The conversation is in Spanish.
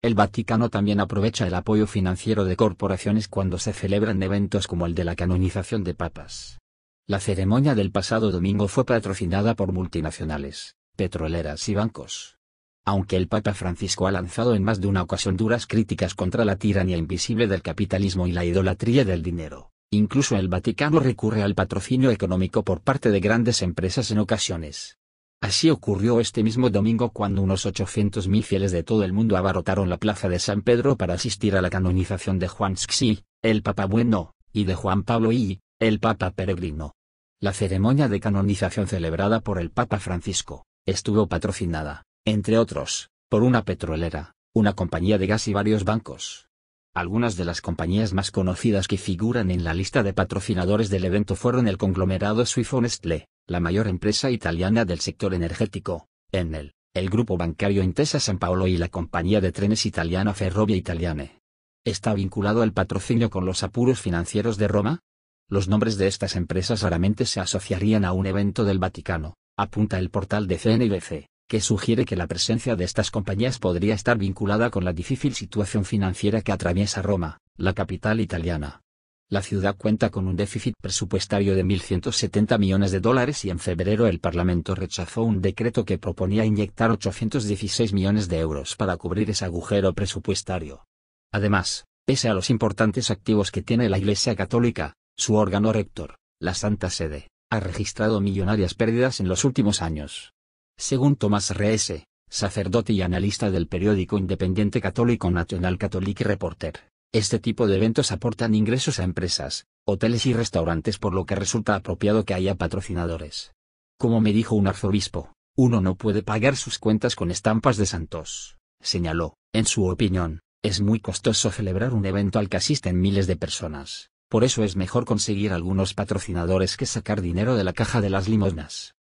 El Vaticano también aprovecha el apoyo financiero de corporaciones cuando se celebran eventos como el de la canonización de papas. La ceremonia del pasado domingo fue patrocinada por multinacionales, petroleras y bancos aunque el Papa Francisco ha lanzado en más de una ocasión duras críticas contra la tiranía invisible del capitalismo y la idolatría del dinero. Incluso el Vaticano recurre al patrocinio económico por parte de grandes empresas en ocasiones. Así ocurrió este mismo domingo cuando unos 800.000 fieles de todo el mundo abarrotaron la plaza de San Pedro para asistir a la canonización de Juan Xi, el Papa Bueno, y de Juan Pablo I, el Papa Peregrino. La ceremonia de canonización celebrada por el Papa Francisco, estuvo patrocinada, entre otros, por una petrolera, una compañía de gas y varios bancos. Algunas de las compañías más conocidas que figuran en la lista de patrocinadores del evento fueron el conglomerado Swift Nestlé, la mayor empresa italiana del sector energético, Enel, el grupo bancario Intesa San Paolo y la compañía de trenes italiana Ferrovia Italiane. ¿Está vinculado el patrocinio con los apuros financieros de Roma? Los nombres de estas empresas raramente se asociarían a un evento del Vaticano, apunta el portal de CNBC, que sugiere que la presencia de estas compañías podría estar vinculada con la difícil situación financiera que atraviesa Roma, la capital italiana. La ciudad cuenta con un déficit presupuestario de 1.170 millones de dólares y en febrero el Parlamento rechazó un decreto que proponía inyectar 816 millones de euros para cubrir ese agujero presupuestario. Además, pese a los importantes activos que tiene la Iglesia Católica, su órgano rector, la Santa Sede, ha registrado millonarias pérdidas en los últimos años. Según Tomás Reese, sacerdote y analista del periódico independiente católico National Catholic Reporter, este tipo de eventos aportan ingresos a empresas, hoteles y restaurantes por lo que resulta apropiado que haya patrocinadores. Como me dijo un arzobispo, uno no puede pagar sus cuentas con estampas de santos. Señaló, en su opinión, es muy costoso celebrar un evento al que asisten miles de personas, por eso es mejor conseguir algunos patrocinadores que sacar dinero de la caja de las limosnas.